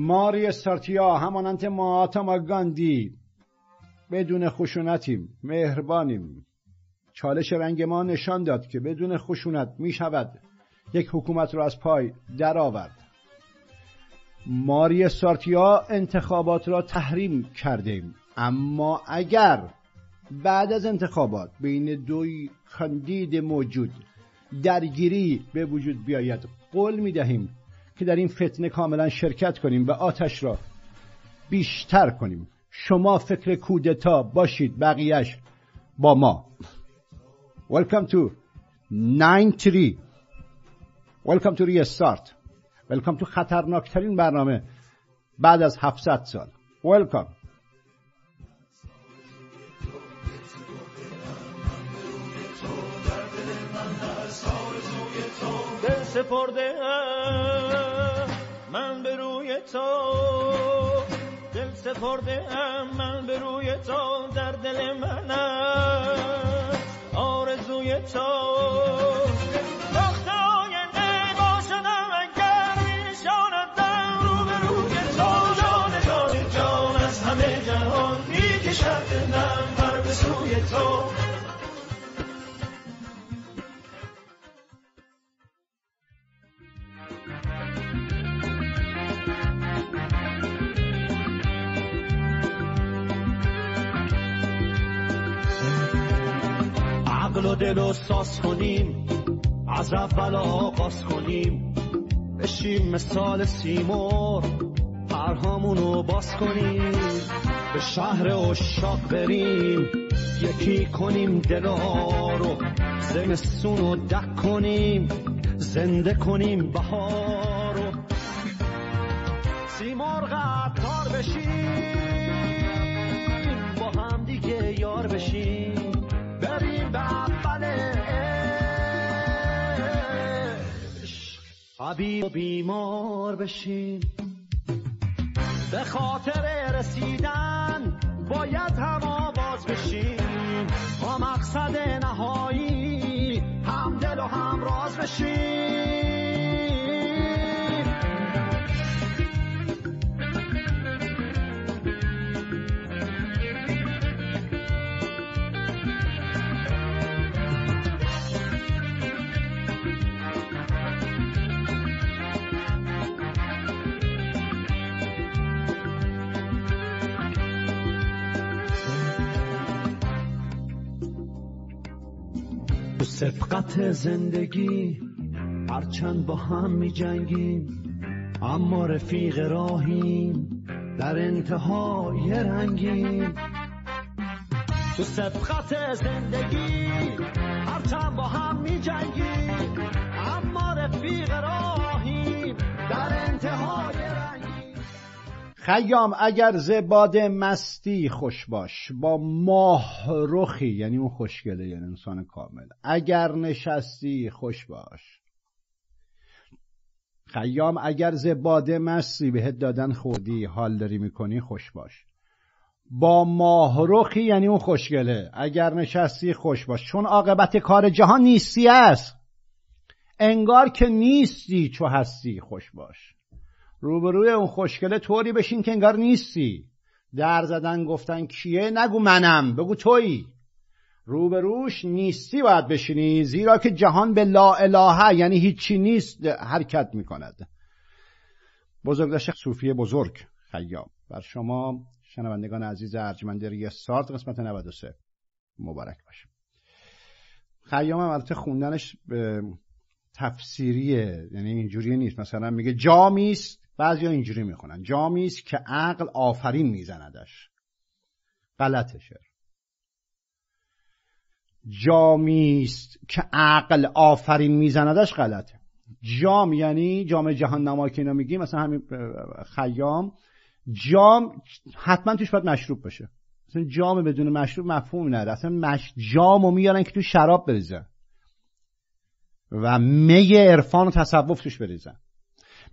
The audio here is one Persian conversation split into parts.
ماری سارتیا همانند ماتاما گاندی بدون خشونتیم مهربانیم چالش رنگ ما نشان داد که بدون خشونت می شود یک حکومت را از پای درآورد ماری سارتیا انتخابات را تحریم کردیم اما اگر بعد از انتخابات بین دوی کاندید موجود درگیری به وجود بیاید قول می دهیم که در این فتنه کاملا شرکت کنیم و آتش را بیشتر کنیم شما فکر کودتا باشید بقیهش با ما Welcome to 93 Welcome to Restart Welcome to خطرناکترین برنامه بعد از 700 سال Welcome سپرده من به روی تو دل سپرده ام من به روی تو در دل من آرزوی تو وقت آینده باشدم اگر میشاندم رو به روی تو جان جان جان از همه جهان میکشد دلم بر به سوی تو دل و ساز کنیم از اول آغاز کنیم بشیم مثال سیمور پرهامون رو باز کنیم به شهر اشاق بریم یکی کنیم دلا رو زمستون رو دک کنیم زنده کنیم بهارو، رو سیمور قطار بشیم طبیب و بیمار بشین به خاطر رسیدن باید هم آواز بشین با مقصد نهایی هم دل و هم راز بشین به سبقت زندگی هرچند با هم می جنگیم اما رفیق راهیم در انتهای رنگیم تو سبقت زندگی هرچند با هم می جنگیم اما رفیق راهیم در انتهای خیام اگر زباد مستی خوش باش با ماه رخی یعنی اون خوشگله یعنی انسان کامل اگر نشستی خوش باش خیام اگر زباد مستی بهت دادن خوردی حال داری میکنی خوش باش با ماه رخی یعنی اون خوشگله اگر نشستی خوش باش چون عاقبت کار جهان نیستی است انگار که نیستی چو هستی خوش باش روبروی اون خوشگله طوری بشین که انگار نیستی در زدن گفتن کیه نگو منم بگو تویی روبروش نیستی باید بشینی زیرا که جهان به لا الهه یعنی هیچی نیست حرکت میکند بزرگداشت صوفی بزرگ خیام بر شما شنوندگان عزیز ارجمند سارت قسمت 93 مبارک باشه خیام هم خوندنش به تفسیریه یعنی اینجوری نیست مثلا میگه جامیست ها اینجوری میخونن جامی است که عقل آفرین میزندش غلط شعر جامی است که عقل آفرین میزندش غلطه جام یعنی جام جهان نما که اینا میگیم مثلا همین خیام جام حتما توش باید مشروب باشه مثلا جام بدون مشروب مفهوم نداره اصلا مش... جام میارن که تو شراب بریزن و می عرفان و تصوف توش بریزن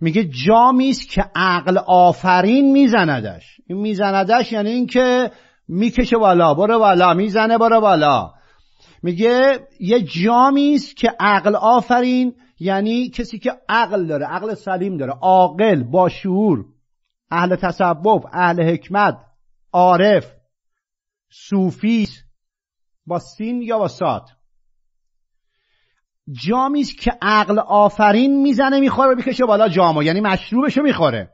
میگه جامی است که عقل آفرین میزندش این میزندش یعنی اینکه میکشه بالا برو بالا میزنه برو بالا میگه یه جامی است که عقل آفرین یعنی کسی که عقل داره عقل سلیم داره عاقل با شعور اهل تصوف اهل حکمت عارف صوفی با سین یا با سات جامی که عقل آفرین میزنه میخوره میکشه بالا جامو یعنی مشروبشو میخوره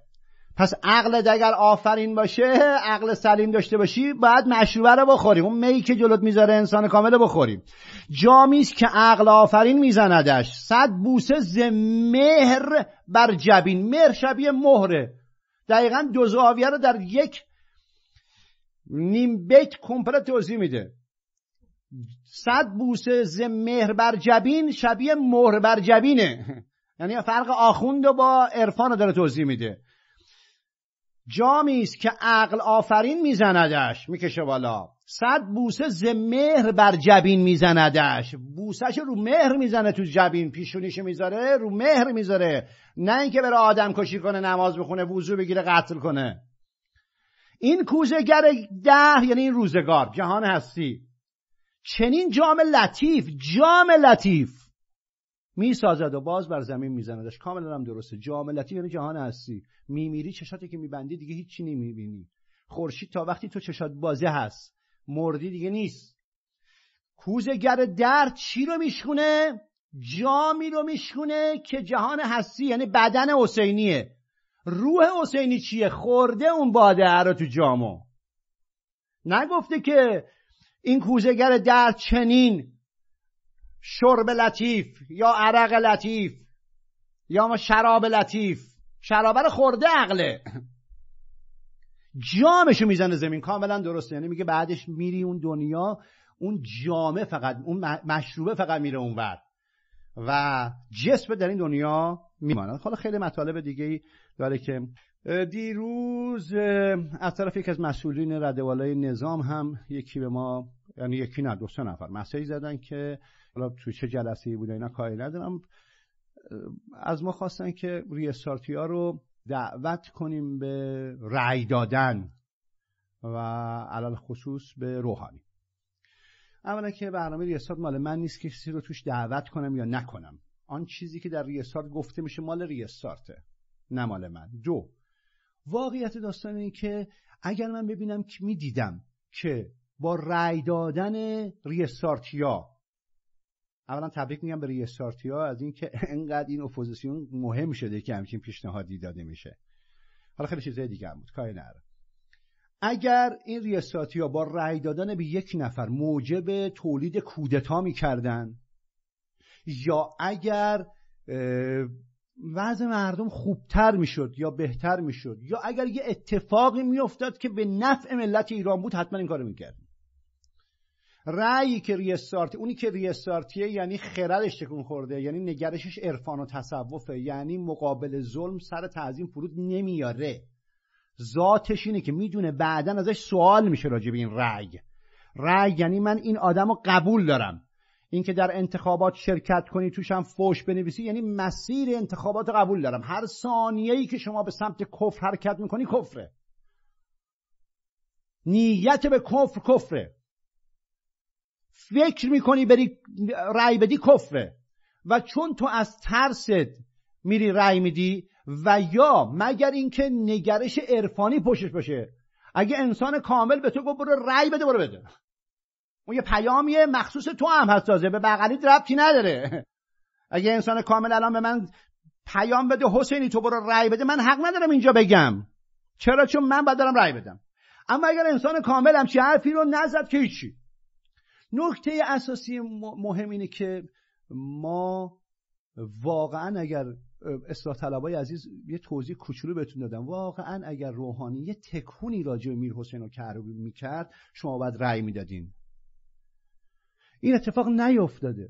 پس عقل اگر آفرین باشه عقل سلیم داشته باشی باید مشروبه رو بخوریم اون می که جلوت میذاره انسان کامل بخوریم جامی که عقل آفرین میزندش صد بوسه ز مهر بر جبین مهر شبیه مهره دقیقا دو زاویه رو در یک نیم بیت کمپلت توضیح میده صد بوسه ز مهر بر جبین شبیه مهر بر جبینه یعنی فرق آخوند با عرفان رو داره توضیح میده جامی است که عقل آفرین میزندش میکشه بالا صد بوسه ز مهر بر جبین میزندش بوسهش رو مهر میزنه تو جبین پیشونیش میذاره رو مهر میذاره نه اینکه بره آدم کشی کنه نماز بخونه وضو بگیره قتل کنه این کوزگر ده یعنی این روزگار جهان هستی چنین جام لطیف جام لطیف میسازد و باز بر زمین میزندش کاملا هم درسته جام لطیف یعنی جهان هستی میمیری چشاتی که میبندی دیگه هیچی نمیبینی خورشید تا وقتی تو چشات بازه هست مردی دیگه نیست کوزگر در چی رو میشکونه جامی رو میشکونه که جهان هستی یعنی بدن حسینیه روح حسینی چیه خورده اون باده رو تو جامو نگفته که این کوزگر در چنین شرب لطیف یا عرق لطیف یا شراب لطیف شراب خورده عقله جامشو میزنه زمین کاملا درسته یعنی میگه بعدش میری اون دنیا اون جامه فقط اون مشروبه فقط میره ور و جسم در این دنیا میماند حالا خیلی مطالب دیگه ای داره که دیروز از طرف یک از مسئولین ردوالای نظام هم یکی به ما یعنی یکی نه دو سه نفر مسیج زدن که حالا تو چه جلسه ای بوده اینا کاری ندارم از ما خواستن که ریستارتی ها رو دعوت کنیم به رأی دادن و علال خصوص به روحانی اولا که برنامه ریستارت مال من نیست که کسی رو توش دعوت کنم یا نکنم آن چیزی که در ریستارت گفته میشه مال ریستارته نه مال من دو واقعیت داستان این که اگر من ببینم که میدیدم که با رأی دادن ریستارتیا اولا تبریک میگم به ریستارتیا از اینکه انقدر این اپوزیسیون مهم شده که همچین پیشنهادی داده میشه حالا خیلی چیزای دیگر بود کاری نره اگر این ریستارتیا با رأی دادن به یک نفر موجب تولید کودتا میکردن یا اگر وضع مردم خوبتر میشد یا بهتر میشد یا اگر یه اتفاقی میافتاد که به نفع ملت ایران بود حتما این کارو میکرد رأیی که ریستارت اونی که ریستارتیه یعنی خردش تکون خورده یعنی نگرشش عرفان و تصوفه یعنی مقابل ظلم سر تعظیم فرود نمیاره ذاتش اینه که میدونه بعدا ازش سوال میشه راجع به این رأی رأی یعنی من این آدم رو قبول دارم اینکه در انتخابات شرکت کنی توش هم فوش بنویسی یعنی مسیر انتخابات قبول دارم هر ثانیه ای که شما به سمت کفر حرکت میکنی کفره نیت به کفر کفره فکر میکنی بری رأی بدی کفره و چون تو از ترست میری رأی میدی و یا مگر اینکه نگرش عرفانی پشتش باشه اگه انسان کامل به تو گفت برو رأی بده برو بده اون یه پیامیه مخصوص تو هم هست تازه به بغلید ربطی نداره اگه انسان کامل الان به من پیام بده حسینی تو برو رأی بده من حق ندارم اینجا بگم چرا چون من باید دارم رأی بدم اما اگر انسان کامل چه حرفی رو نزد که هیچی نکته اساسی مهم اینه که ما واقعا اگر اصلاح طلبای عزیز یه توضیح کوچولو بهتون دادم واقعا اگر روحانی یه تکونی راجع به میر حسین و میکرد شما باید رأی میدادین این اتفاق نیفتاده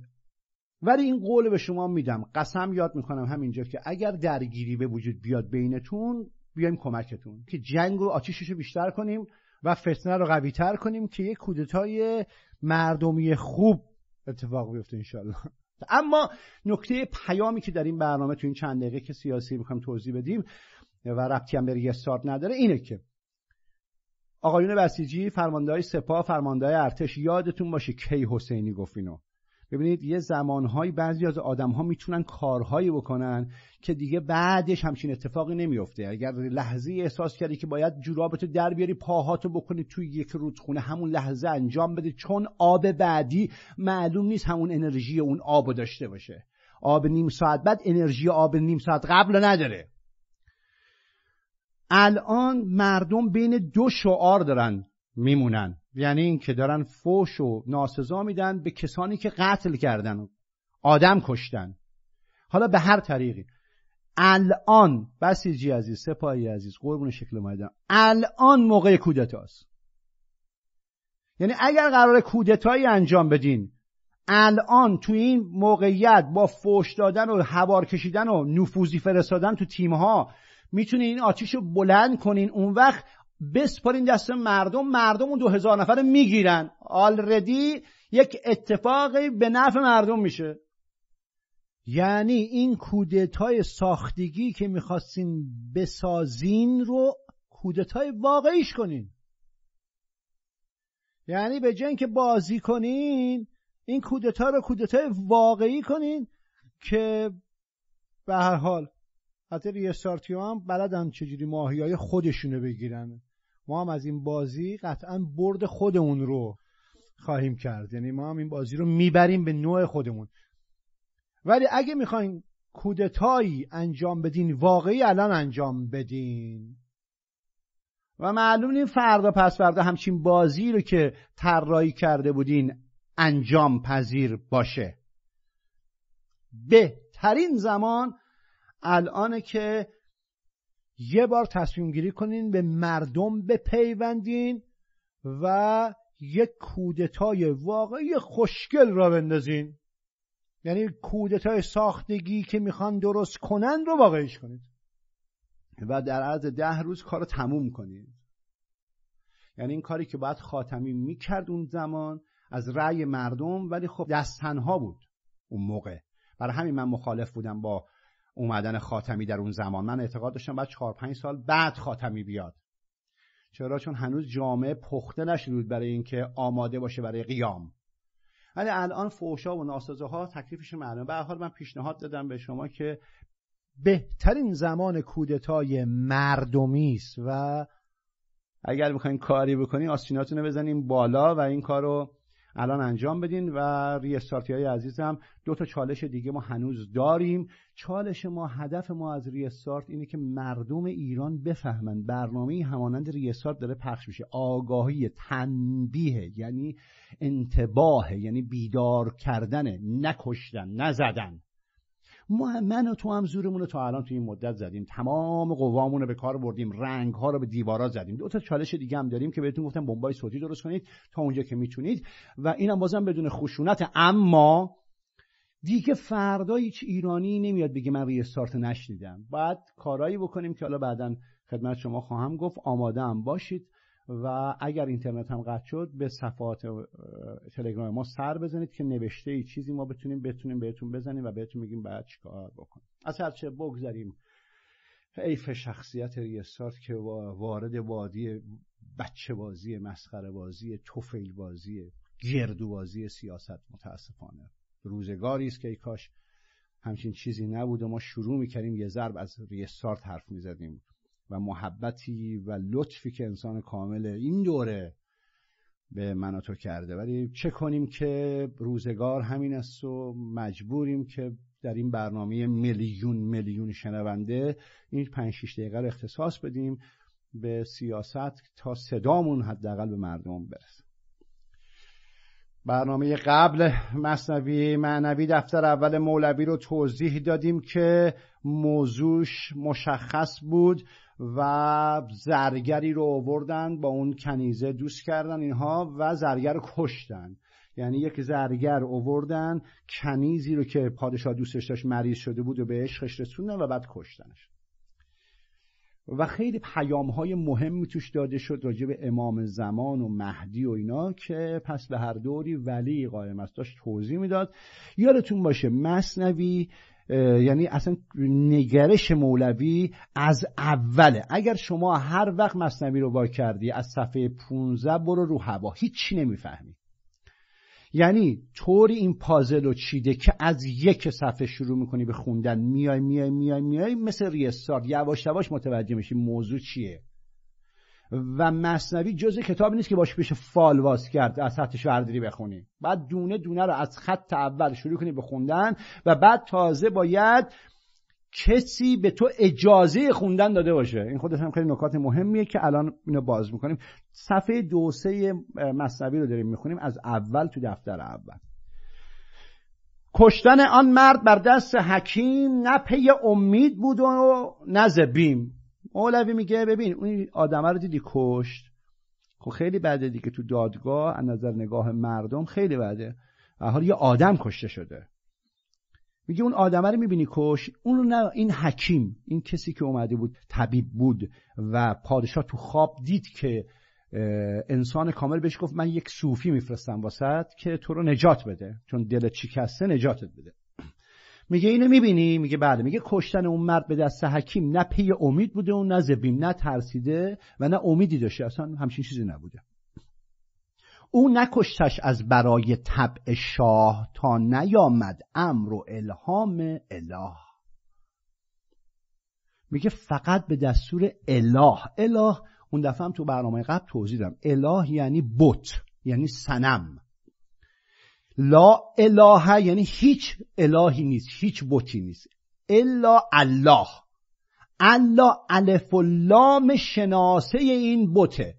ولی این قول به شما میدم قسم یاد میکنم همینجا که اگر درگیری به وجود بیاد بینتون بیایم کمکتون که جنگ و آتیشش رو بیشتر کنیم و فتنه رو تر کنیم که یک کودتای مردمی خوب اتفاق بیفته انشالله اما نکته پیامی که در این برنامه تو این چند دقیقه که سیاسی میخوایم توضیح بدیم و ربطی هم به نداره اینه که آقایون بسیجی های سپاه های ارتش یادتون باشه کی حسینی گفت اینو ببینید یه زمانهایی بعضی از ها میتونن کارهایی بکنن که دیگه بعدش همچین اتفاقی نمیفته اگر لحظه احساس کردی که باید جورابتو در بیاری پاهاتو بکنی توی یک رودخونه همون لحظه انجام بده چون آب بعدی معلوم نیست همون انرژی اون آبو داشته باشه آب نیم ساعت بعد انرژی آب نیم ساعت قبل نداره الان مردم بین دو شعار دارن میمونن یعنی که دارن فوش و ناسزا میدن به کسانی که قتل کردن آدم کشتن حالا به هر طریقی الان بسیجی عزیز سپاهی عزیز قربون شکل مایدن الان موقع کودتاست یعنی اگر قرار کودتایی انجام بدین الان تو این موقعیت با فوش دادن و هوار کشیدن و نفوذی فرستادن تو تیمها میتونین این آتیش رو بلند کنین اون وقت بسپارین دست مردم مردم اون دو هزار نفر میگیرن آلردی یک اتفاقی به نفع مردم میشه یعنی این کودتای ساختگی که میخواستین بسازین رو کودتای واقعیش کنین یعنی به جنگ بازی کنین این کودتا رو کودتای واقعی کنین که به هر حال حتی ریستارتیو هم بلدن چجوری ماهی های خودشونو بگیرن ما هم از این بازی قطعا برد خودمون رو خواهیم کرد یعنی ما هم این بازی رو میبریم به نوع خودمون ولی اگه میخواین کودتایی انجام بدین واقعی الان انجام بدین و معلوم این فردا پس فردا همچین بازی رو که طراحی کرده بودین انجام پذیر باشه بهترین زمان الان که یه بار تصمیم گیری کنین به مردم بپیوندین و یک کودتای واقعی خوشگل را بندازین یعنی کودتای ساختگی که میخوان درست کنن رو واقعیش کنید و در عرض ده روز کار رو تموم کنید یعنی این کاری که باید خاتمی میکرد اون زمان از رأی مردم ولی خب دستنها بود اون موقع برای همین من مخالف بودم با اومدن خاتمی در اون زمان من اعتقاد داشتم بعد چهار پنج سال بعد خاتمی بیاد چرا چون هنوز جامعه پخته نشده بود برای اینکه آماده باشه برای قیام ولی الان فوشا و ناسازه ها تکلیفش معلومه به حال من پیشنهاد دادم به شما که بهترین زمان کودتای مردمی است و اگر میخواین کاری بکنین آستیناتونو بزنیم بزنین بالا و این کارو الان انجام بدین و ریستارتی های عزیزم دو تا چالش دیگه ما هنوز داریم چالش ما هدف ما از ریستارت اینه که مردم ایران بفهمن برنامه همانند ریستارت داره پخش میشه آگاهی تنبیه یعنی انتباهه یعنی بیدار کردن نکشتن نزدن ما من و تو هم زورمون رو تا الان تو این مدت زدیم تمام قوامون رو به کار بردیم رنگ ها رو به دیوارا زدیم دو تا چالش دیگه هم داریم که بهتون گفتم بمبای صوتی درست کنید تا اونجا که میتونید و اینم بازم بدون خشونت اما دیگه فردا هیچ ایرانی نمیاد بگه من ریستارت نشنیدم باید کارایی بکنیم که حالا بعدا خدمت شما خواهم گفت آماده هم باشید و اگر اینترنت هم قطع شد به صفحات تلگرام ما سر بزنید که نوشته ای چیزی ما بتونیم بتونیم بهتون بزنیم و بهتون میگیم بعد چیکار بکنیم از هرچه بگذریم حیف شخصیت ریستارت که وارد وادی بچه بازی مسخره بازی توفیل بازی گردو بازی سیاست متاسفانه روزگاری است که ای کاش همچین چیزی نبود و ما شروع میکردیم یه ضرب از ریستارت حرف میزدیم و محبتی و لطفی که انسان کامل این دوره به من کرده ولی چه کنیم که روزگار همین است و مجبوریم که در این برنامه میلیون میلیون شنونده این 5 6 دقیقه رو اختصاص بدیم به سیاست تا صدامون حداقل به مردم برسه برنامه قبل مصنوی معنوی دفتر اول مولوی رو توضیح دادیم که موضوعش مشخص بود و زرگری رو آوردن با اون کنیزه دوست کردن اینها و زرگر رو کشتن یعنی یک زرگر آوردن کنیزی رو که پادشاه دوستش داشت مریض شده بود و به عشقش رسوندن و بعد کشتنش و خیلی پیام های مهمی توش داده شد راجع به امام زمان و مهدی و اینا که پس به هر دوری ولی قائم است داشت توضیح میداد یادتون باشه مصنوی یعنی اصلا نگرش مولوی از اوله اگر شما هر وقت مصنوی رو وا کردی از صفحه 15 برو رو هوا هیچی نمیفهمی یعنی طوری این پازل رو چیده که از یک صفحه شروع میکنی به خوندن میای میای میای میای مثل ریستار یواش یواش متوجه میشی موضوع چیه و مصنوی جزء کتابی نیست که باش بشه فالواز کرد از خطش وردی بخونی بعد دونه دونه رو از خط اول شروع کنی به خوندن و بعد تازه باید کسی به تو اجازه خوندن داده باشه این خودش هم خیلی نکات مهمیه که الان اینو باز میکنیم صفحه دو سه مصنوی رو داریم میخونیم از اول تو دفتر اول کشتن آن مرد بر دست حکیم نه پی امید بود و نه بیم مولوی میگه ببین اون آدمه رو دیدی کشت خب خیلی بده دیگه تو دادگاه از نظر نگاه مردم خیلی بده و حال یه آدم کشته شده میگه اون آدمه رو میبینی کش اون نه این حکیم این کسی که اومده بود طبیب بود و پادشاه تو خواب دید که انسان کامل بهش گفت من یک صوفی میفرستم واسط که تو رو نجات بده چون دلت چیکسته نجاتت بده میگه اینو میبینی میگه بله میگه کشتن اون مرد به دست حکیم نه پی امید بوده و نه زبیم نه ترسیده و نه امیدی داشته اصلا همچین چیزی نبوده او نکشتش از برای طبع شاه تا نیامد امر و الهام اله میگه فقط به دستور اله اله اون دفعه هم تو برنامه قبل توضیح دادم اله یعنی بت یعنی سنم لا اله یعنی هیچ الهی نیست هیچ بتی نیست الا الله الله الف و لام شناسه این بته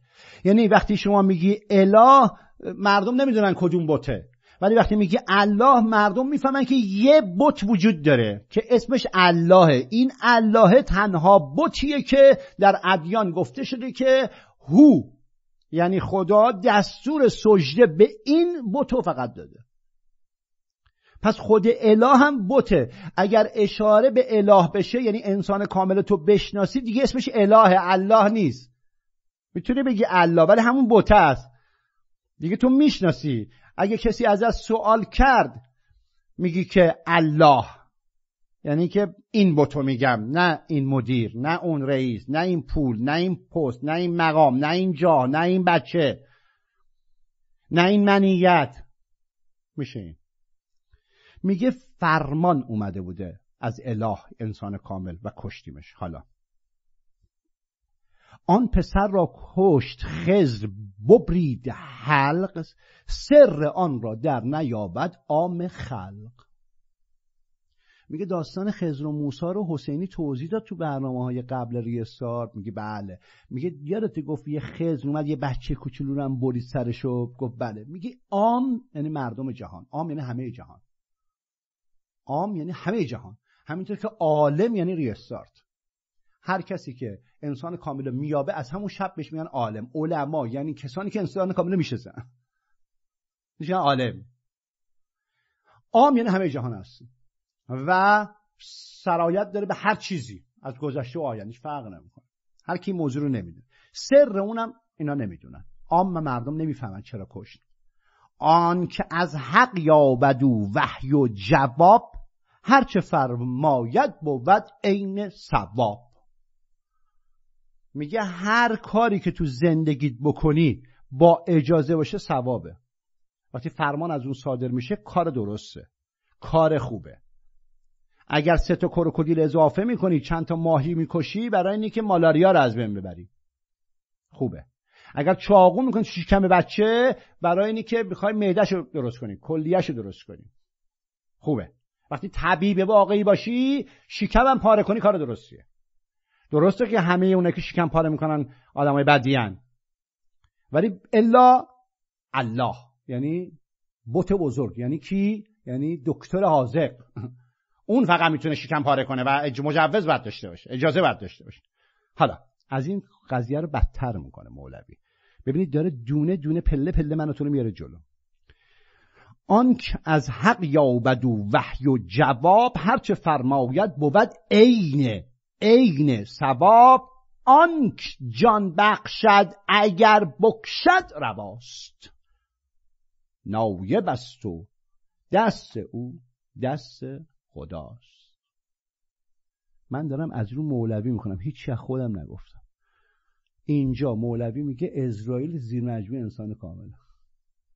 یعنی وقتی شما میگی اله مردم نمیدونن کدوم بوته. ولی وقتی میگی الله مردم میفهمن که یه بت وجود داره که اسمش اللهه این اللهه تنها بتیه که در ادیان گفته شده که هو یعنی خدا دستور سجده به این بت فقط داده پس خود اله هم بته اگر اشاره به اله بشه یعنی انسان کامل تو بشناسی دیگه اسمش الهه الله نیست میتونی بگی الله ولی همون بته است دیگه تو میشناسی اگه کسی از از سوال کرد میگی که الله یعنی که این با تو میگم نه این مدیر نه اون رئیس نه این پول نه این پست نه این مقام نه این جا نه این بچه نه این منیت میشه این میگه فرمان اومده بوده از اله انسان کامل و کشتیمش حالا آن پسر را کشت خزر ببرید حلق سر آن را در نیابد عام خلق میگه داستان خزر و موسا رو حسینی توضیح داد تو برنامه های قبل ریستار میگه بله میگه یادت گفت یه خزر اومد یه بچه کوچولو هم برید سرشو گفت بله میگه عام یعنی مردم جهان عام یعنی همه جهان عام یعنی همه جهان همینطور که عالم یعنی ریستارت هر کسی که انسان کامل میابه از همون شب بهش میگن عالم علما یعنی کسانی که انسان کامل میشزن میشن عالم عام یعنی همه جهان هست و سرایت داره به هر چیزی از گذشته و آیندهش فرق نمیکنه هر کی موضوع رو نمیدونه سر اونم اینا نمیدونن عام مردم نمیفهمن چرا کشت آن که از حق و وحی و جواب هرچه فرماید بود عین سواب میگه هر کاری که تو زندگیت بکنی با اجازه باشه ثوابه وقتی فرمان از اون صادر میشه کار درسته کار خوبه اگر سه تا کروکودیل اضافه میکنی چند تا ماهی میکشی برای که مالاریا رو از بین ببری خوبه اگر چاقو میکنی شکم بچه برای که میخوای معدهش درست کنی کلیهش درست کنی خوبه وقتی طبیب واقعی باشی هم پاره کنی کار درستیه درسته که همه اونه که شکم پاره میکنن آدمای بدیان ولی الا الله یعنی بوت بزرگ یعنی کی یعنی دکتر حاذق اون فقط میتونه شکم پاره کنه و مجوز بد داشته باشه اجازه باید داشته باشه حالا از این قضیه رو بدتر میکنه مولوی ببینید داره دونه دونه پله پله منو میاره جلو آنک از حق یابد و وحی و جواب هرچه فرماید بود عین عین ثواب آنک جان بخشد اگر بکشد رواست نایب است و دست او دست خداست من دارم از رو مولوی میکنم هیچی از خودم نگفتم اینجا مولوی میگه ازرائیل زیر مجموع انسان کامله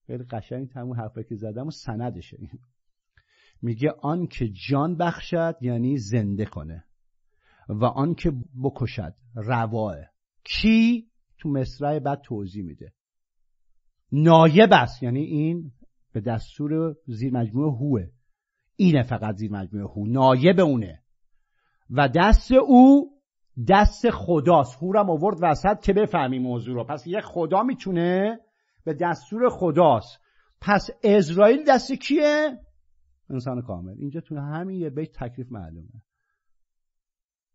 خیلی قشنگ تموم حرفی که زدم و سندشه میگه آن که جان بخشد یعنی زنده کنه و آن که بکشد رواه کی تو مصرع بعد توضیح میده نایب است یعنی این به دستور زیر مجموعه هوه اینه فقط زیر مجموعه هو نایب اونه و دست او دست خداست هورم آورد وسط که فهمی موضوع رو پس یه خدا میتونه به دستور خداست پس اسرائیل دست کیه انسان کامل اینجا تو همین یه بیت تکلیف معلومه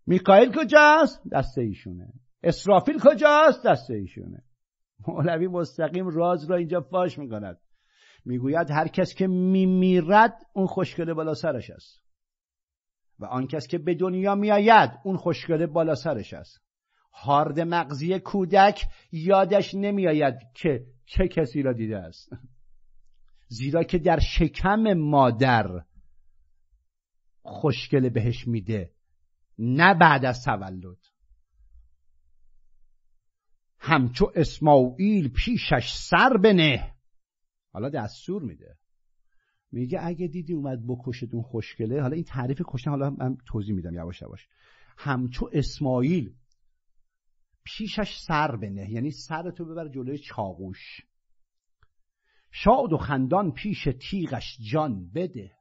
میکائیل کجاست دست ایشونه اسرافیل کجاست دست ایشونه مولوی مستقیم راز را اینجا فاش میکند میگوید هر کس که میمیرد اون خوشگله بالا سرش است و آن کس که به دنیا میآید اون خوشگله بالا سرش است هارد مغزی کودک یادش نمیآید که چه کسی را دیده است زیرا که در شکم مادر خوشگل بهش میده نه بعد از تولد همچو اسماعیل پیشش سر بنه حالا دستور میده میگه اگه دیدی اومد بکشتون اون خوشگله حالا این تعریف کشتن حالا من توضیح میدم یواش یواش همچو اسماعیل پیشش سر بنه یعنی سرتو ببر جلوی چاقوش شاد و خندان پیش تیغش جان بده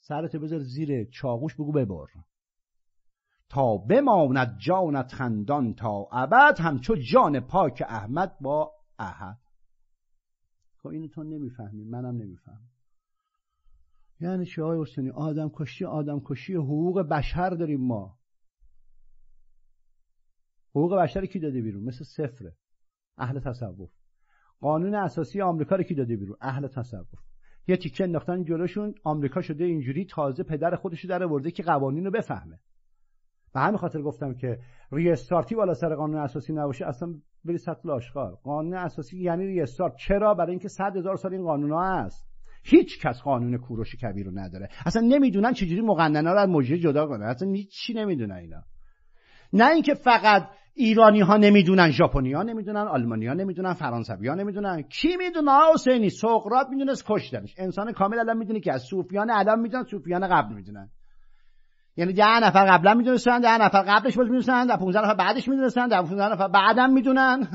سرتو بذار زیر چاقوش بگو ببر تا بماند جانت خندان تا ابد همچو جان پاک احمد با احد خب اینو تو نمیفهمی منم نمیفهم یعنی چه های آدم کشی آدم کشی حقوق بشر داریم ما حقوق بشر کی داده بیرون مثل صفره اهل تصوف قانون اساسی آمریکا رو کی داده بیرون اهل تصوف یه تیکه انداختن جلوشون آمریکا شده اینجوری تازه پدر خودش در آورده که قوانین رو بفهمه به همین خاطر گفتم که ریستارتی بالا سر قانون اساسی نباشه اصلا بری سطل آشغال قانون اساسی یعنی ریستارت چرا برای اینکه صد هزار سال این قانون ها هست هیچ کس قانون کوروش کبیر رو نداره اصلا نمیدونن چجوری مقننه رو از مجری جدا کنه اصلا هیچی چی نمیدونن اینا نه اینکه فقط ایرانی ها نمیدونن ژاپنی ها نمیدونن آلمانی ها نمیدونن فرانسوی ها نمیدونن کی میدونه حسینی سقراط میدونست کشتنش انسان کامل الان میدونه که از صوفیان الان میدونن صوفیان قبل میدونن یعنی ده نفر قبلا میدونستن ده نفر قبلش باز میدونستن ده 15 نفر بعدش میدونستن ده 15 نفر بعدم میدونن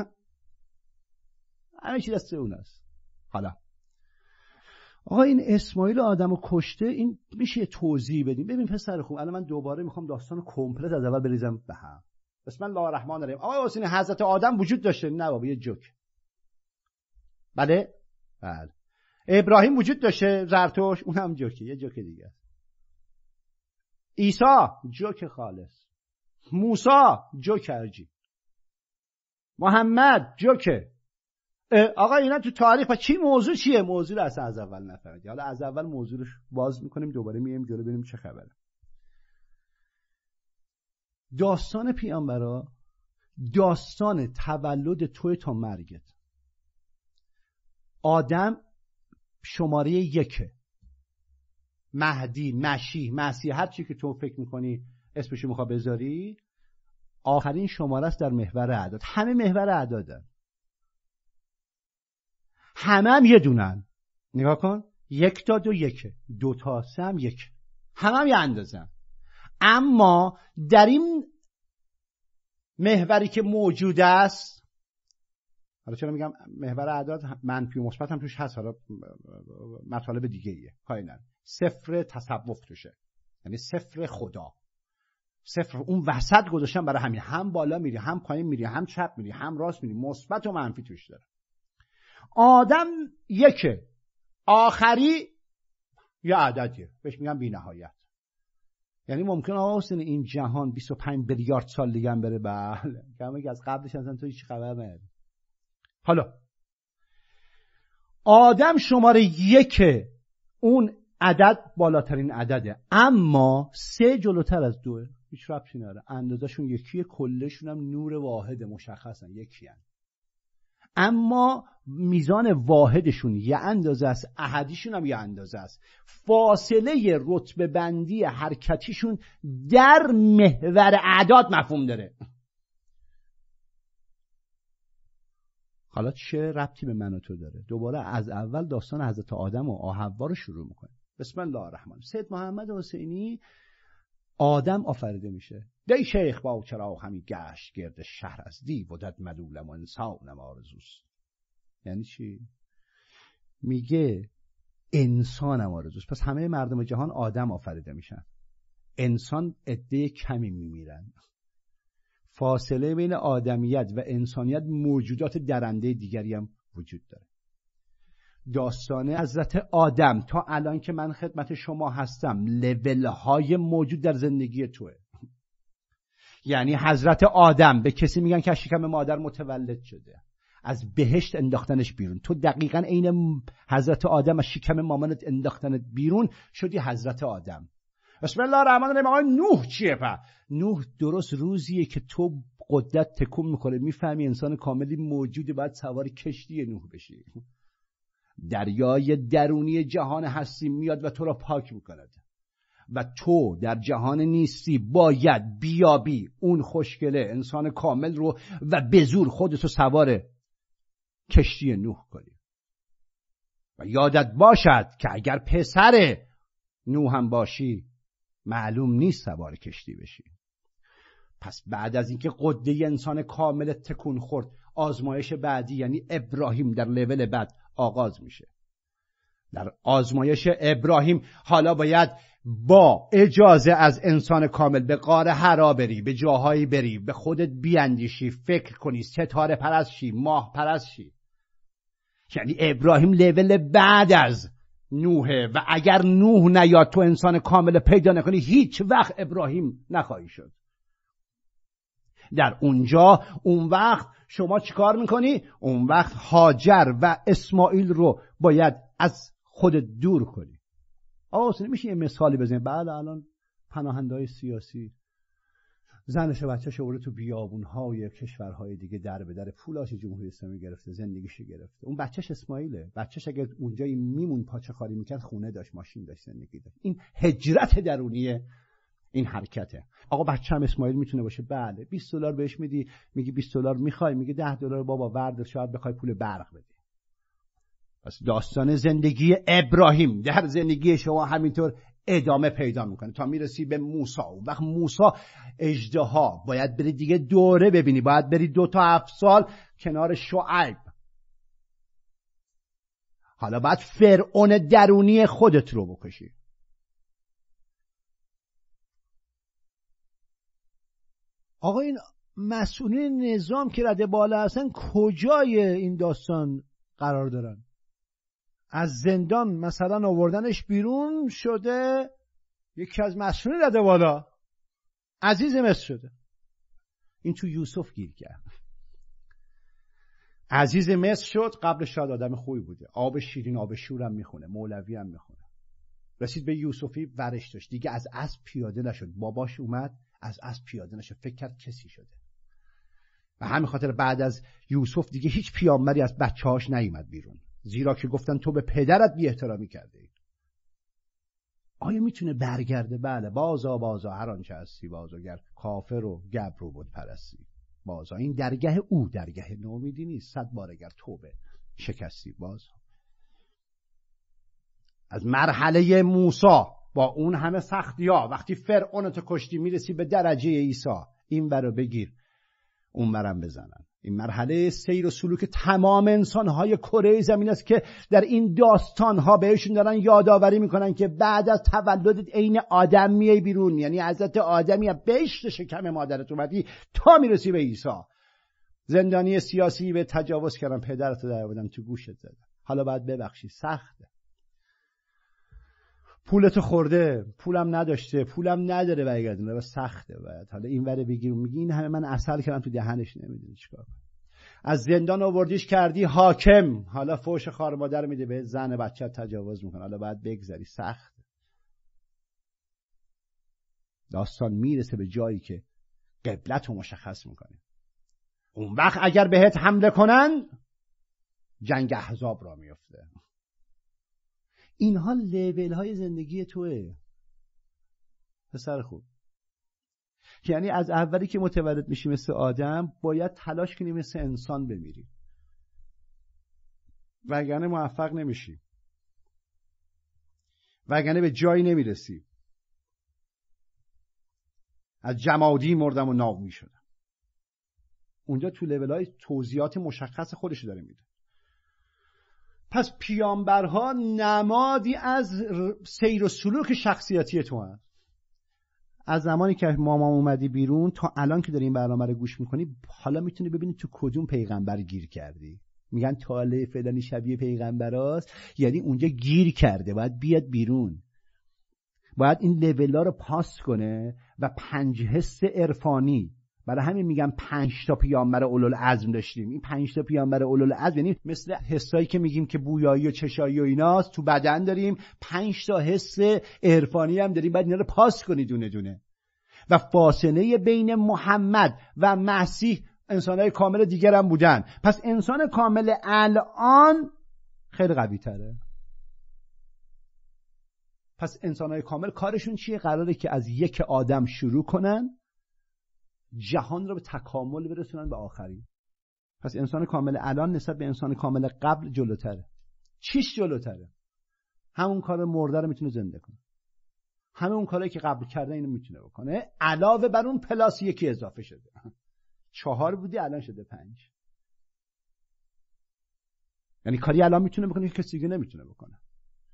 همه چی دست اون است حالا آقا این اسماعیل آدم و کشته این میشه توضیح بدیم ببین پسر خوب الان من دوباره میخوام داستان کمپلت از اول بریزم به هم بسم الله الرحمن الرحیم آقا حسین حضرت آدم وجود داشته نه بابا یه جوک بله بله ابراهیم وجود داشته زرتوش اونم جوکه یه جوک دیگه عیسی جوک خالص موسا جوک عجیب محمد جوکه آقا اینا تو تاریخ و چی موضوع چیه موضوع رو از اول نفهمیدی حالا از اول موضوعش باز میکنیم دوباره میایم جلو ببینیم چه خبره داستان پیانبرا داستان تولد توی تا مرگت آدم شماره یکه مهدی مشیح مسیح هر چی که تو فکر میکنی اسمشو میخوا بذاری آخرین شماره است در محور اعداد همه محور اعدادن همه هم یه دونن نگاه کن یک تا دو یکه دو تا سه یک همه هم یه اندازن اما در این محوری که موجود است حالا چرا میگم محور اعداد منفی و مثبت هم توش هست حالا مطالب دیگه ایه کاری صفر تصوف توشه یعنی صفر خدا صفر اون وسط گذاشتن برای همین هم بالا میری هم پایین میری هم چپ میری هم راست میری مثبت و منفی توش داره آدم یکه آخری یا عددیه بهش میگم بی یعنی ممکن آقا حسین این جهان 25 بیلیارد سال دیگه هم بره بله کما که از قبلش اصلا تو هیچ خبر نداری حالا آدم شماره یک اون عدد بالاترین عدده اما سه جلوتر از دوه هیچ ربطی نداره اندازشون یکیه کلشون هم نور واحد مشخصن یکی اما میزان واحدشون یه اندازه است احدیشون هم یه اندازه است فاصله رتبه بندی حرکتیشون در محور اعداد مفهوم داره حالا چه ربطی به من و تو داره دوباره از اول داستان حضرت آدم و آهوا رو شروع میکنه بسم الله الرحمن سید محمد حسینی آدم آفریده میشه دی شیخ با چرا همی گشت گرد شهر از دی ودد مدولم و انسانم آرزوست یعنی چی؟ میگه انسانم آرزوست پس همه مردم جهان آدم آفریده میشن انسان عده کمی میمیرن فاصله بین آدمیت و انسانیت موجودات درنده دیگری هم وجود داره داستان حضرت آدم تا الان که من خدمت شما هستم لیول های موجود در زندگی توه یعنی حضرت آدم به کسی میگن که شکم مادر متولد شده از بهشت انداختنش بیرون تو دقیقا عین حضرت آدم از شکم مامانت انداختنت بیرون شدی حضرت آدم بسم الله الرحمن الرحیم آقای نوح چیه په نوح درست روزیه که تو قدرت تکون میکنه میفهمی انسان کاملی موجوده باید سوار کشتی نوح بشی دریای درونی جهان هستی میاد و تو را پاک میکند و تو در جهان نیستی باید بیابی اون خوشگله انسان کامل رو و به زور خودتو سوار کشتی نوح کنی و یادت باشد که اگر پسر نوح هم باشی معلوم نیست سوار کشتی بشی پس بعد از اینکه قده انسان کامل تکون خورد آزمایش بعدی یعنی ابراهیم در لول بعد آغاز میشه در آزمایش ابراهیم حالا باید با اجازه از انسان کامل به قاره حرا بری به جاهایی بری به خودت بیاندیشی فکر کنی ستاره پرستشی ماه پرست شی یعنی ابراهیم لول بعد از نوحه و اگر نوح نیاد تو انسان کامل پیدا نکنی هیچ وقت ابراهیم نخواهی شد در اونجا اون وقت شما چیکار میکنی؟ اون وقت هاجر و اسماعیل رو باید از خودت دور کنی آقا میشه یه مثالی بزنید بعد الان پناهنده های سیاسی زنش و بچهش اوره تو بیابون های کشورهای دیگه در به در پولاش جمهوری اسلامی گرفته زندگیش گرفته اون بچهش اسماعیله بچهش اگر اونجایی میمون پاچه خاری میکرد خونه داشت ماشین داشت زندگی داشت این هجرت درونیه این حرکته آقا بچه‌م اسماعیل میتونه باشه بله 20 دلار بهش میدی میگی 20 دلار میخوای میگه 10 دلار بابا ورد شاید بخوای پول برق بدی پس داستان زندگی ابراهیم در زندگی شما همینطور ادامه پیدا میکنه تا میرسی به موسا و وقت موسا اجدها باید بری دیگه دوره ببینی باید بری دو تا افسال سال کنار شعیب حالا باید فرعون درونی خودت رو بکشی آقا این مسئولین نظام که رده بالا هستن کجای این داستان قرار دارن از زندان مثلا آوردنش بیرون شده یکی از مسئولین رده بالا عزیز مصر شده این تو یوسف گیر کرد عزیز مصر شد قبلش شاید آدم خوبی بوده آب شیرین آب شورم میخونه مولوی هم میخونه رسید به یوسفی ورش داشت دیگه از اسب پیاده نشد باباش اومد از از پیاده نشه فکر کرد کسی شده و همین خاطر بعد از یوسف دیگه هیچ پیامبری از هاش نیومد بیرون زیرا که گفتن تو به پدرت بی احترامی کرده آیا میتونه برگرده بله بازا بازا هر آنچه هستی گر کافر و گبر و بود پرستی بازا این درگه او درگه نومیدی نیست صد بار اگر توبه شکستی بازا از مرحله موسی با اون همه سختی ها وقتی فرعون تو کشتی میرسی به درجه عیسی این رو بگیر اون برم بزنن این مرحله سیر و سلوک تمام انسان های کره زمین است که در این داستان ها بهشون دارن یادآوری میکنن که بعد از تولدت عین آدم میای بیرون یعنی حضرت آدمی بهشت شکم مادرت اومدی تا میرسی به عیسی زندانی سیاسی به تجاوز کردن پدرت رو در تو گوشت زدن حالا باید ببخشی سخته پولتو خورده پولم نداشته پولم نداره برگردونه و سخته باید حالا این وره بگیر میگی این همه من اصل کردم تو دهنش نمیدونی چیکار از زندان آوردیش کردی حاکم حالا فوش خار مادر میده به زن بچه تجاوز میکنه حالا باید بگذری سخت داستان میرسه به جایی که قبلت رو مشخص میکنه اون وقت اگر بهت حمله کنن جنگ احزاب را میفته اینها لیبل های زندگی توه پسر خوب یعنی از اولی که متولد میشی مثل آدم باید تلاش کنی مثل انسان بمیری وگرنه موفق نمیشی وگرنه به جایی نمیرسی از جمادی مردم و ناو میشدم اونجا تو لیول های توضیحات مشخص خودش داره میده پس پیامبرها نمادی از سیر و سلوک شخصیتی تو هست از زمانی که مامام اومدی بیرون تا الان که داری این برنامه رو گوش میکنی حالا میتونی ببینی تو کدوم پیغمبر گیر کردی میگن تاله فلانی شبیه پیغمبر است یعنی اونجا گیر کرده باید بیاد بیرون باید این لولا رو پاس کنه و پنج حس عرفانی برای همین میگم پنج تا پیامبر ازم داشتیم این پنج تا پیامبر ازم یعنی مثل حسایی که میگیم که بویایی و چشایی و ایناست تو بدن داریم پنج تا حس عرفانی هم داریم بعد اینا رو پاس کنی دونه دونه و فاصله بین محمد و مسیح انسانهای کامل دیگر هم بودن پس انسان کامل الان خیلی قوی تره پس انسانهای کامل کارشون چیه قراره که از یک آدم شروع کنن جهان رو به تکامل برسونن به آخری پس انسان کامل الان نسبت به انسان کامل قبل جلوتره چیش جلوتره همون کار مرده رو میتونه زنده کنه همه اون کارهایی که قبل کرده اینو میتونه بکنه علاوه بر اون پلاس یکی اضافه شده چهار بودی الان شده پنج یعنی کاری الان میتونه بکنه که کسی دیگه نمیتونه بکنه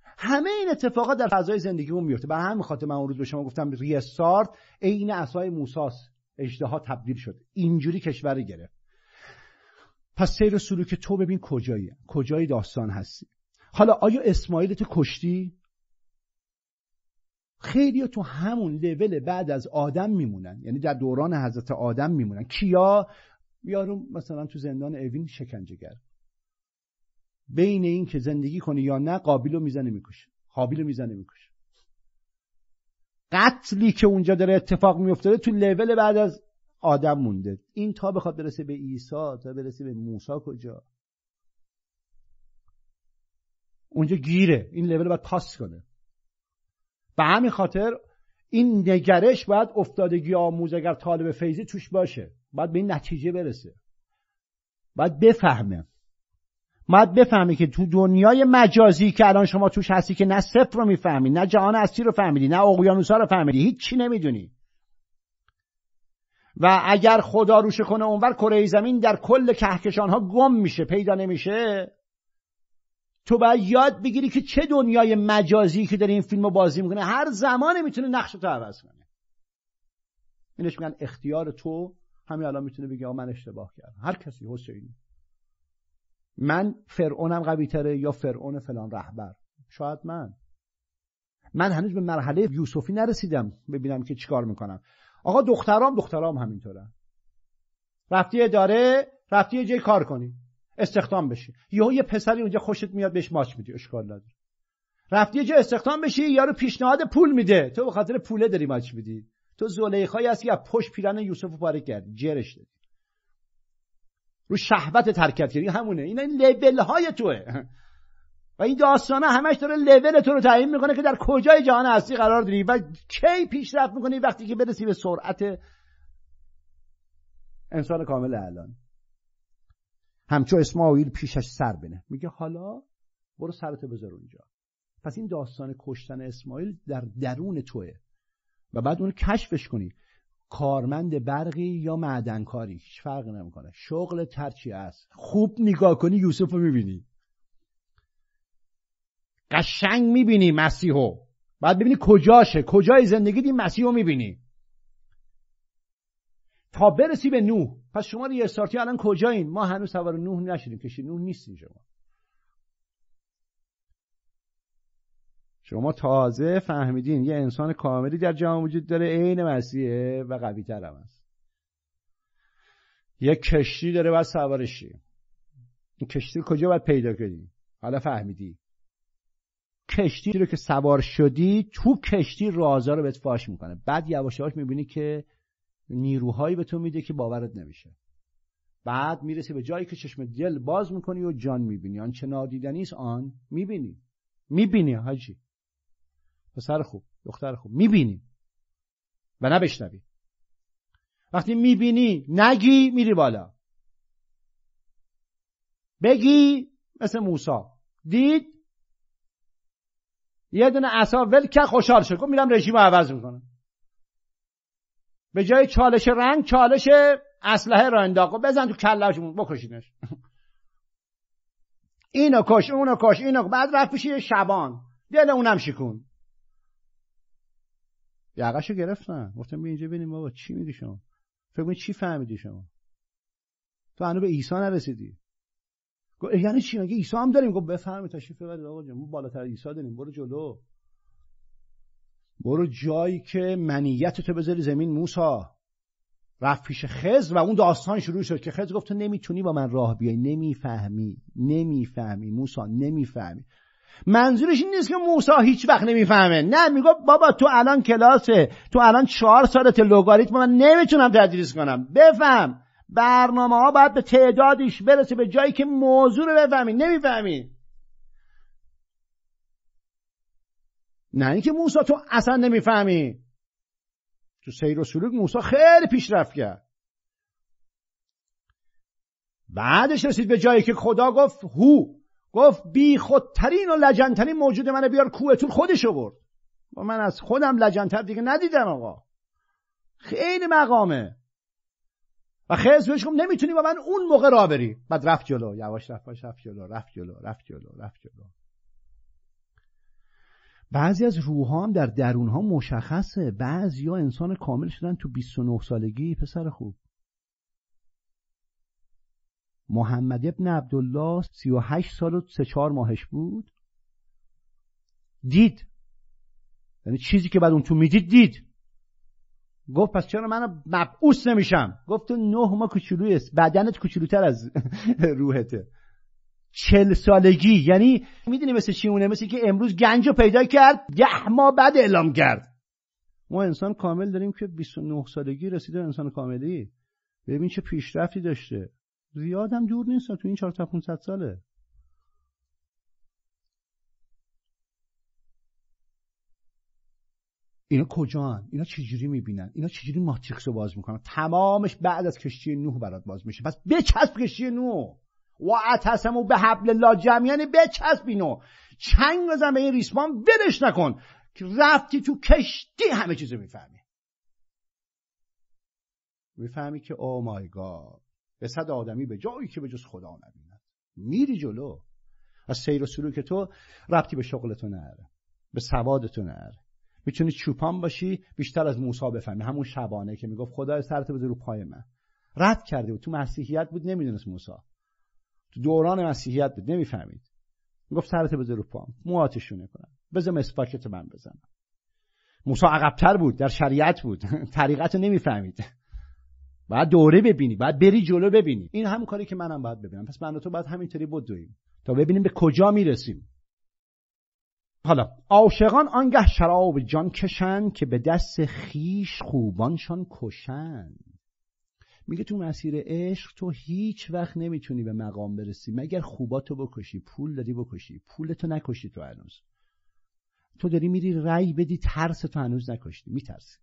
همه این اتفاقات در فضای زندگیمون میفته برای همین خاطر من اون به شما گفتم ریستارت عین اسای موساست اجدها تبدیل شد اینجوری کشوری گرفت پس سیر سلوک تو ببین کجایی کجای داستان هستی حالا آیا اسماعیل تو کشتی خیلی تو همون لول بعد از آدم میمونن یعنی در دوران حضرت آدم میمونن کیا یارو مثلا تو زندان اوین شکنجهگر بین این که زندگی کنه یا نه قابیلو میزنه میکشه قابیلو رو میزنه میکشه قتلی که اونجا داره اتفاق میفته تو لول بعد از آدم مونده این تا بخواد برسه به عیسی تا برسه به موسی کجا اونجا گیره این لول باید پاس کنه به همین خاطر این نگرش باید افتادگی آموز اگر طالب فیضی توش باشه باید به این نتیجه برسه باید بفهمه باید بفهمی که تو دنیای مجازی که الان شما توش هستی که نه صفر رو میفهمی نه جهان هستی رو فهمیدی نه اقیانوسا رو فهمیدی هیچی نمیدونی و اگر خدا روش کنه اونور کره زمین در کل کهکشان ها گم میشه پیدا نمیشه تو باید یاد بگیری که چه دنیای مجازی که داری این فیلم رو بازی میکنه هر زمان میتونه نقش تو عوض کنه اینش میگن اختیار تو همین الان میتونه بگه من اشتباه کردم هر کسی حسینی من فرعونم قوی تره یا فرعون فلان رهبر شاید من من هنوز به مرحله یوسفی نرسیدم ببینم که چیکار میکنم آقا دخترام دخترام همینطوره رفتی داره رفتی یه جای کار کنی استخدام بشی یهو یه پسری اونجا خوشت میاد بهش ماچ میدی اشکال نداره رفتی یه جا استخدام بشی یارو پیشنهاد پول میده تو به خاطر پوله داری ماچ میدی تو زلیخایی هستی از پشت پیرن یوسف پاره کردی جرش رو شهوت کردی همونه این این لیبل های توه و این داستانه همش داره لول تو رو تعیین میکنه که در کجای جهان هستی قرار داری و کی پیشرفت میکنی وقتی که برسی به سرعت انسان کامل الان همچو اسماعیل پیشش سر بنه میگه حالا برو سرت بذار اونجا پس این داستان کشتن اسماعیل در درون توه و بعد اون کشفش کنی کارمند برقی یا معدنکاری هیچ فرقی نمیکنه شغل ترچی است خوب نگاه کنی یوسف رو میبینی قشنگ میبینی مسیحو بعد ببینی کجاشه کجای زندگی این مسیحو رو میبینی تا برسی به نوح پس شما ریستارتی الان کجایین ما هنوز سوار نوح نشدیم کشی نوح نیستیم شما شما تازه فهمیدین یه انسان کاملی در جهان وجود داره عین مسیحه و قوی تر هم است یه کشتی داره باید سوارشی این کشتی کجا باید پیدا کنی حالا فهمیدی کشتی رو که سوار شدی تو کشتی رازا رو بهت فاش میکنه بعد یواش یواش میبینی که نیروهایی به تو میده که باورت نمیشه بعد میرسی به جایی که چشم دل باز میکنی و جان میبینی آن چه نادیدنیست آن میبینی میبینی حاجی پسر خوب دختر خوب میبینیم و نه وقتی میبینی نگی میری بالا بگی مثل موسا دید یه دونه اصا ول که خوشحال شد گفت میرم رژیم عوض میکنم به جای چالش رنگ چالش اسلحه را انداخت بزن تو کلهشون بکشینش اینو کش اونو کش اینو بعد رفت پیش شبان دل اونم شکون یقهشو گرفتن گفتم اینجا ببینیم بابا چی میگی شما فکر چی فهمیدی شما تو هنوز به عیسی نرسیدی گفت یعنی چی مگه عیسی هم داریم گفت بفرمایید تشریف ببرید آقا جان ما بالاتر عیسی داریم برو جلو برو جایی که منیت تو بذاری زمین موسا رفت پیش خز و اون داستان شروع شد که خز گفت تو نمیتونی با من راه بیای نمیفهمی نمیفهمی موسا نمیفهمی منظورش این نیست که موسا هیچ وقت نمیفهمه نه میگه بابا تو الان کلاسه تو الان چهار سالت لوگاریتم من نمیتونم تدریس کنم بفهم برنامه ها باید به تعدادش برسه به جایی که موضوع رو بفهمی نمیفهمی نه اینکه موسا تو اصلا نمیفهمی تو سیر و سلوک موسا خیلی پیشرفت کرد بعدش رسید به جایی که خدا گفت هو گفت بی خودترین و لجنترین موجود منو بیار کوهتون خودش برد و من از خودم لجنتر دیگه ندیدم آقا خیلی مقامه و خیز بهش گفت نمیتونی با من اون موقع را بری بعد رفت جلو یواش رفت رفت جلو رفت جلو رفت جلو رفت جلو بعضی از روحام هم در درون ها مشخصه بعضی ها انسان کامل شدن تو 29 سالگی پسر خوب محمد ابن عبدالله سی و هشت سال و سه ماهش بود دید یعنی چیزی که بعد اون تو میدید دید گفت پس چرا من مبعوث نمیشم گفت نه ما کوچولویی است بدنت کچلوتر از روحته چل سالگی یعنی میدونی مثل چی اونه مثل که امروز گنج رو پیدا کرد ده ماه بعد اعلام کرد ما انسان کامل داریم که 29 سالگی رسیده انسان کاملی ببین چه پیشرفتی داشته هم دور نیست تو این 4 تا 500 ساله اینا کجان اینا چجوری میبینن اینا چجوری ماتریکس رو باز میکنن تمامش بعد از کشتی نوح برات باز میشه پس بچسب کشتی نوح و اتسمو به حبل لا جمعیان بچسب اینو چنگ بزن به این ریسمان ولش نکن که رفتی تو کشتی همه چیزو میفهمی میفهمی که او مای گاد به صد آدمی به جایی که به جز خدا نبیند میری جلو از سیر و سلوک تو ربطی به شغل تو به سواد تو نره میتونی چوپان باشی بیشتر از موسی بفهمی همون شبانه که میگفت خدا سرت بده رو پای من رد کرده بود تو مسیحیت بود نمیدونست موسی تو دوران مسیحیت بود نمیفهمید میگفت سرت بده رو پام موهاتشونه کنم بذار مسواکت من بزنم موسی عقبتر بود در شریعت بود طریقت نمیفهمید باید دوره ببینی بعد بری جلو ببینی این همون کاری که منم باید ببینم پس من و تو باید همینطوری بدویم تا ببینیم به کجا میرسیم حالا عاشقان آنگه شراب جان کشند که به دست خیش خوبانشان کشند میگه تو مسیر عشق تو هیچ وقت نمیتونی به مقام برسی مگر خوباتو بکشی پول داری بکشی پولتو نکشی تو هنوز تو داری میری رأی بدی ترس تو هنوز نکشتی میترسی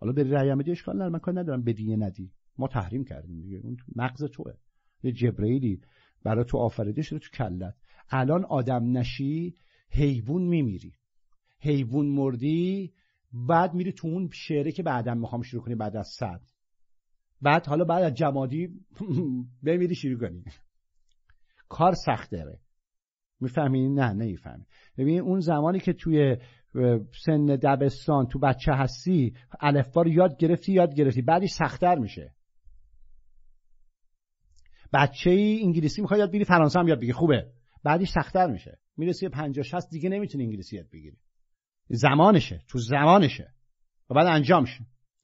حالا بری رأی بدی اشکال نداره من ندارم بدی ندی ما تحریم کردیم دیگه اون مغز توه یه جبرئیلی برای تو آفریده شده تو کلت الان آدم نشی حیوان میمیری حیوان مردی بعد میری تو اون شعره که بعدم میخوام شروع کنی بعد از صد بعد حالا بعد از جمادی بمیری شروع کنی کار سخت داره میفهمی نه نمیفهمی ببین اون زمانی که توی سن دبستان تو بچه هستی الفبا رو یاد گرفتی یاد گرفتی بعدی سختتر میشه بچه ای انگلیسی میخواد یاد بگیری فرانسه هم یاد بگیری خوبه بعدی سختتر میشه میرسی 50 60 دیگه نمیتونی انگلیسی یاد بگیری زمانشه تو زمانشه و بعد انجام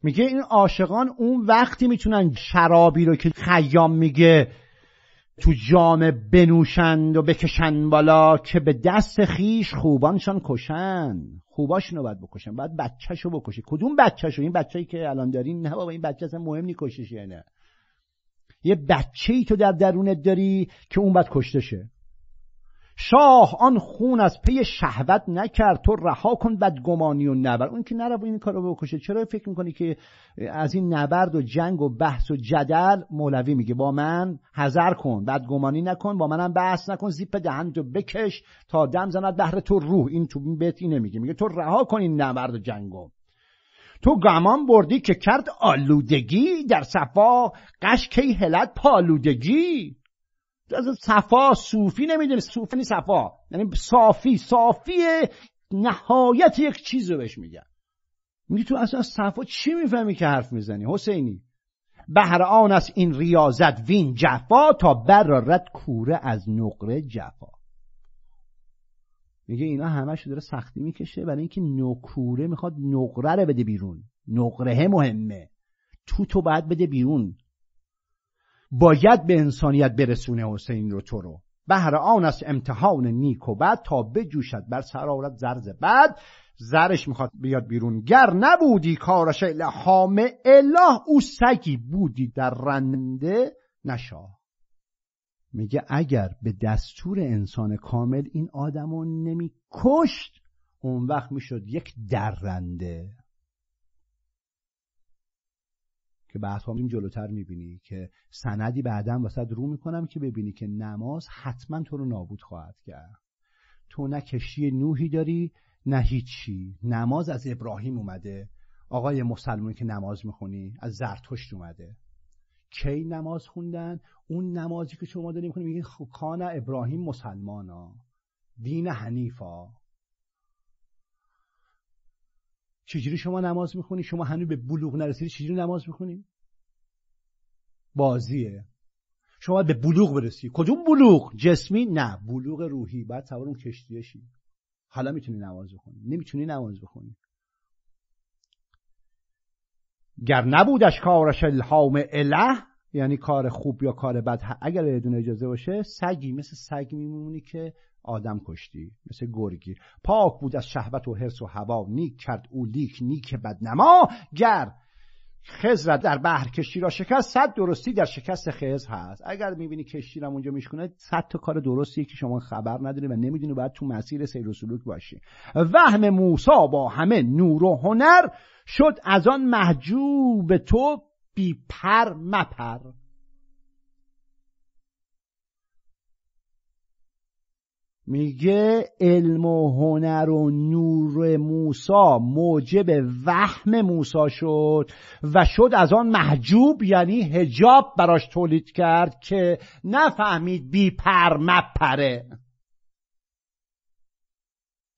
میگه این عاشقان اون وقتی میتونن شرابی رو که خیام میگه تو جام بنوشند و بکشند بالا که به دست خیش خوبانشان کشند رو باید بکشن باید بچهشو بکشه کدوم بچهشو این بچه‌ای که الان دارین نه بابا این بچه اصلا مهم نیکشش کشش نه یعنی. یه بچه ای تو در درونت داری که اون باید کشته شه شاه آن خون از پی شهوت نکرد تو رها کن بدگمانی و نبرد اون که نرو این کارو بکشه چرا فکر میکنی که از این نبرد و جنگ و بحث و جدل مولوی میگه با من حذر کن بدگمانی نکن با منم بحث نکن زیپ و بکش تا دم زند بهر تو روح این تو بیت اینه میگه میگه تو رها کن این نبرد و جنگو تو گمان بردی که کرد آلودگی در صفا قشکی هلت پالودگی از صفا صوفی نمیدونه صوفی یعنی صفا یعنی صافی صافی نهایت یک چیز رو بهش میگن میگه تو اصلا صفا چی میفهمی که حرف میزنی حسینی بهر آن است این ریاضت وین جفا تا بر رد کوره از نقره جفا میگه اینا همش داره سختی میکشه برای اینکه نکوره میخواد نقره رو بده بیرون نقره مهمه تو تو باید بده بیرون باید به انسانیت برسونه حسین رو تو رو بهر آن است امتحان نیک و بعد تا بجوشد بر سرارت زرز بعد زرش میخواد بیاد بیرون گر نبودی کارش اله حامه اله او سگی بودی در رنده نشا میگه اگر به دستور انسان کامل این آدم رو نمیکشت اون وقت میشد یک درنده که بعدها جلوتر میبینی که سندی بعدا وسط رو میکنم که ببینی که نماز حتما تو رو نابود خواهد کرد تو نه کشی نوحی داری نه هیچی نماز از ابراهیم اومده آقای مسلمانی که نماز میخونی از زرتشت اومده کی نماز خوندن اون نمازی که شما داریم میکنیم میگه کان ابراهیم مسلمانا دین حنیفا چجوری شما نماز میخونی شما هنوز به بلوغ نرسیدی چجوری نماز میخونی بازیه شما به بلوغ برسی کدوم بلوغ جسمی نه بلوغ روحی بعد سوار اون کشتیه حالا میتونی نماز بخونی نمیتونی نماز بخونی گر نبودش کارش الهام اله یعنی کار خوب یا کار بد اگر دونه اجازه باشه سگی مثل سگ میمونی که آدم کشتی مثل گرگی پاک بود از شهوت و حرس و هوا نیک کرد او لیک نیک بدنما گر خزر در بحر کشتی را شکست صد درستی در شکست خز هست اگر میبینی کشتی را اونجا میشکنه صد تا کار درستی که شما خبر نداری و نمیدونی باید تو مسیر سیر و سلوک باشی وهم موسا با همه نور و هنر شد از آن محجوب تو بی پر مپر میگه علم و هنر و نور موسا موجب وهم موسا شد و شد از آن محجوب یعنی هجاب براش تولید کرد که نفهمید بی پر مپره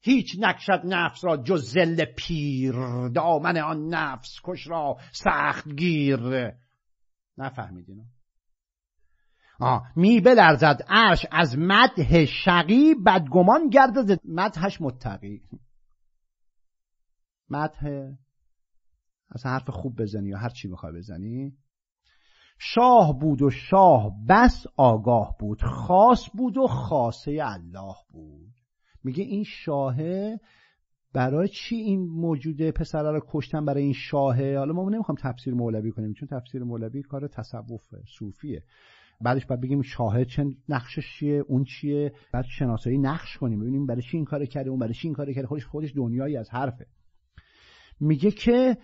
هیچ نکشد نفس را جز زل پیر دامن آن نفس کش را سخت گیر نفهمیدین آه می بلرزد عرش از مده شقی بدگمان گردد مدهش متقی مدح اصلا حرف خوب بزنی یا هر چی میخوای بزنی شاه بود و شاه بس آگاه بود خاص بود و خاصه الله بود میگه این شاهه برای چی این موجود پسر رو کشتن برای این شاهه حالا ما نمیخوام تفسیر مولوی کنیم چون تفسیر مولوی کار تصوف صوفیه بعدش باید بگیم شاهه چه نقشش چیه اون چیه بعد شناسایی نقش کنیم ببینیم برای چی این کار کرده اون برای چی این کار کرده خودش خودش دنیایی از حرفه میگه که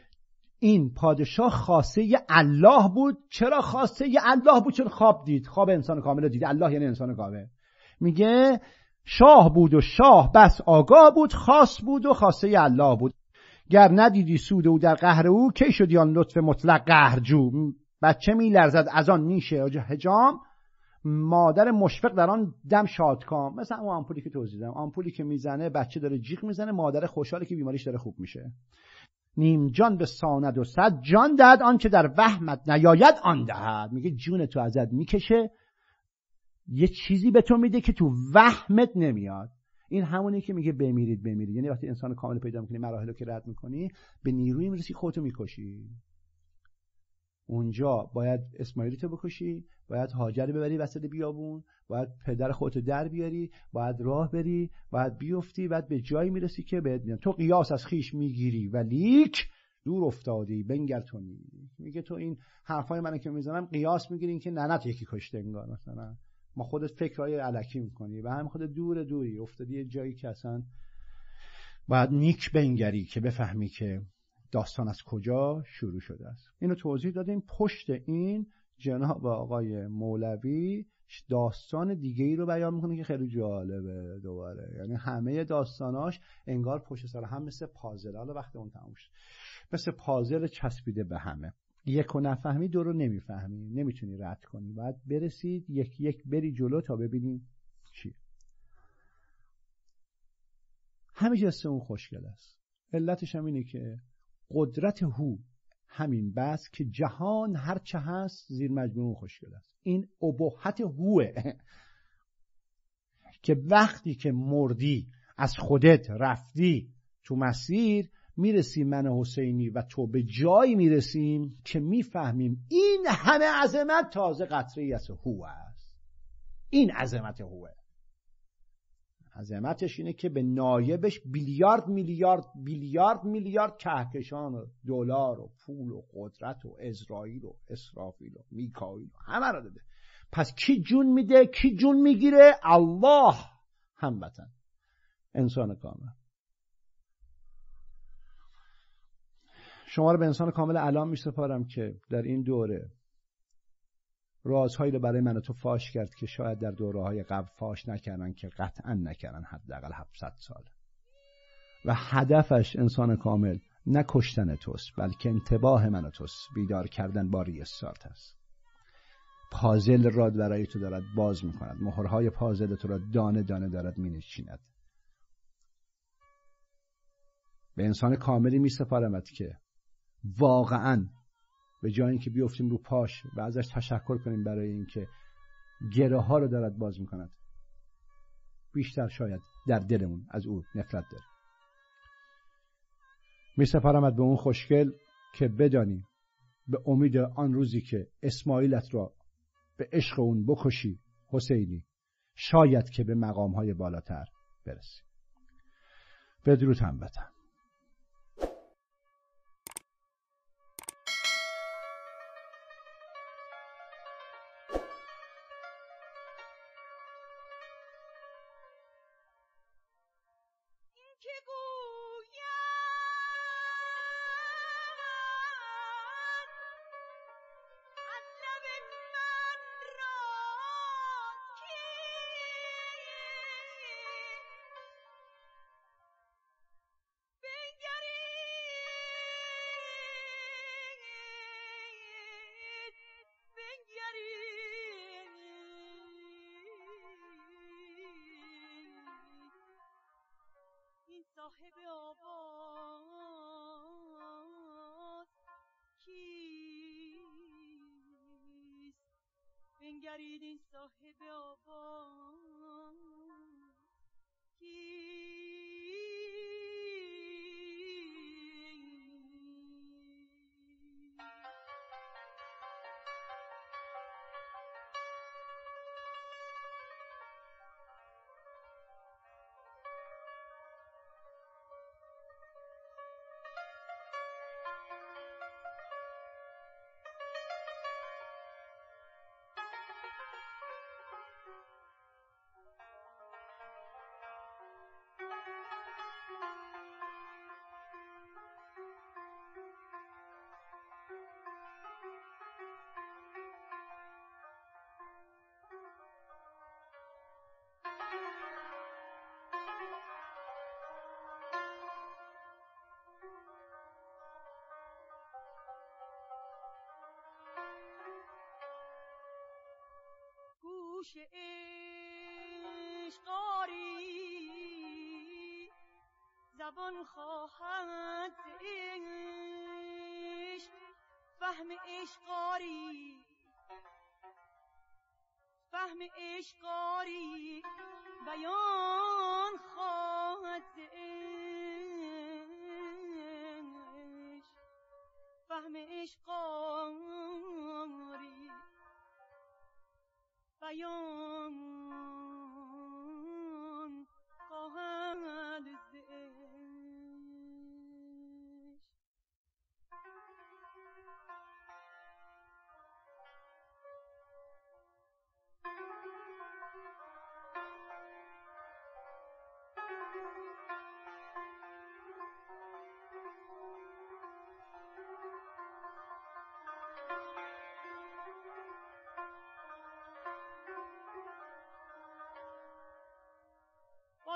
این پادشاه خاصه الله بود چرا خاصه الله بود چون خواب دید خواب انسان کامل دید الله یعنی انسان کامل میگه شاه بود و شاه بس آگاه بود خاص بود و خاصه الله بود گر ندیدی سود او در قهر او کی شدی آن لطف مطلق قهرجو بچه لرزد از آن نیش هجام مادر مشفق در آن دم شادکام مثل اون آمپولی که توضیح دادم آمپولی که میزنه بچه داره جیغ میزنه مادر خوشحاله که بیماریش داره خوب میشه نیم جان به ساند و صد جان دهد آنچه در وهمت نیاید آن دهد میگه جون تو ازت میکشه یه چیزی به تو میده که تو وهمت نمیاد این همونی که میگه بمیرید بمیرید یعنی وقتی انسان کامل پیدا میکنی مراحل که رد میکنی به نیروی میرسی خودتو میکشی اونجا باید اسماعیلی تو بکشی باید هاجر ببری وسط بیابون باید پدر خودتو در بیاری باید راه بری باید بیفتی باید به جایی میرسی که بهت تو قیاس از خیش میگیری و لیک دور افتادی بنگر تو میگه تو این حرفای منو که میزنم قیاس میگیری که ننت یکی کشته انگار مثلا ما خودت فکرهای علکی میکنی و هم خودت دور دوری افتادی یه جایی که اصلا باید نیک بنگری که بفهمی که داستان از کجا شروع شده است اینو توضیح دادیم پشت این جناب آقای مولوی داستان دیگه ای رو بیان میکنه که خیلی جالبه دوباره یعنی همه داستاناش انگار پشت سر هم مثل پازل حالا وقتی اون تموم شد مثل پازل چسبیده به همه یک و نفهمی دو رو نمیفهمی نمیتونی رد کنی باید برسید یک یک بری جلو تا ببینی چیه همه جسته اون خوشگل است علتش هم اینه که قدرت هو همین بس که جهان هرچه هست زیر مجموع اون خوشگل است این ابهت هوه که وقتی که مردی از خودت رفتی تو مسیر میرسیم من حسینی و تو به جایی میرسیم که میفهمیم این همه عظمت تازه قطره از هو است این عظمت هوه عظمتش اینه که به نایبش بیلیارد میلیارد بیلیارد میلیارد کهکشان و دلار و پول و قدرت و اسرائیل و اسرافیل و میکائیل و همه رو داده پس کی جون میده کی جون میگیره الله هموطن انسان کامل شما رو به انسان کامل الان می سپارم که در این دوره رازهایی رو برای من تو فاش کرد که شاید در دوره های قبل فاش نکردن که قطعا نکردن حداقل 700 سال و هدفش انسان کامل نه کشتن توست بلکه انتباه من توست بیدار کردن با ریستارت است پازل را برای تو دارد باز میکند کند مهرهای پازل تو را دانه دانه دارد می نشیند. به انسان کاملی می که واقعا به جای اینکه بیفتیم رو پاش و ازش تشکر کنیم برای اینکه گره ها رو دارد باز میکند بیشتر شاید در دلمون از او نفرت داریم می سپارمت به اون خوشگل که بدانی به امید آن روزی که اسماعیلت را به عشق اون بکشی حسینی شاید که به مقام های بالاتر برسی بدرود بتن بنگرید این صاحب گوش عشق زبان خواهد عشق فهم عشقاری فهم عشقاری بیان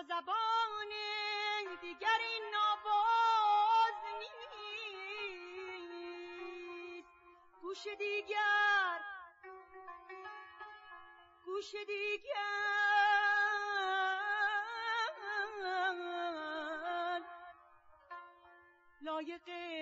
زبان دیگر این نیست گوش دیگر گوش دیگر لایق